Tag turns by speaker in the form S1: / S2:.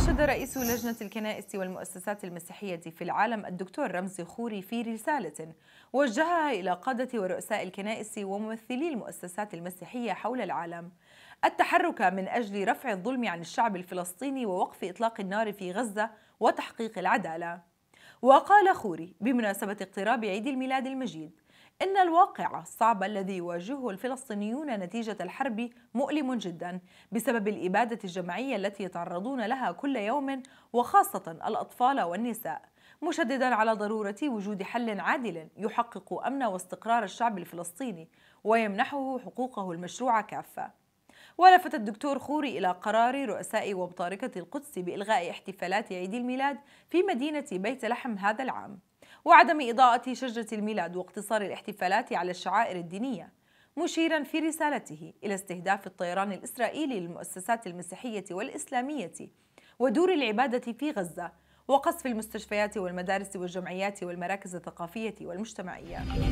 S1: أشاد رئيس لجنة الكنائس والمؤسسات المسيحية في العالم الدكتور رمزي خوري في رسالة وجهها إلى قادة ورؤساء الكنائس وممثلي المؤسسات المسيحية حول العالم التحرك من أجل رفع الظلم عن الشعب الفلسطيني ووقف إطلاق النار في غزة وتحقيق العدالة وقال خوري بمناسبة اقتراب عيد الميلاد المجيد إن الواقع الصعب الذي يواجهه الفلسطينيون نتيجة الحرب مؤلم جدا بسبب الإبادة الجماعية التي يتعرضون لها كل يوم وخاصة الأطفال والنساء مشددا على ضرورة وجود حل عادل يحقق أمن واستقرار الشعب الفلسطيني ويمنحه حقوقه المشروعة كافة ولفت الدكتور خوري إلى قرار رؤساء وبطاركة القدس بإلغاء احتفالات عيد الميلاد في مدينة بيت لحم هذا العام وعدم إضاءة شجرة الميلاد واقتصار الاحتفالات على الشعائر الدينية مشيرا في رسالته إلى استهداف الطيران الإسرائيلي للمؤسسات المسيحية والإسلامية ودور العبادة في غزة وقصف المستشفيات والمدارس والجمعيات والمراكز الثقافية والمجتمعية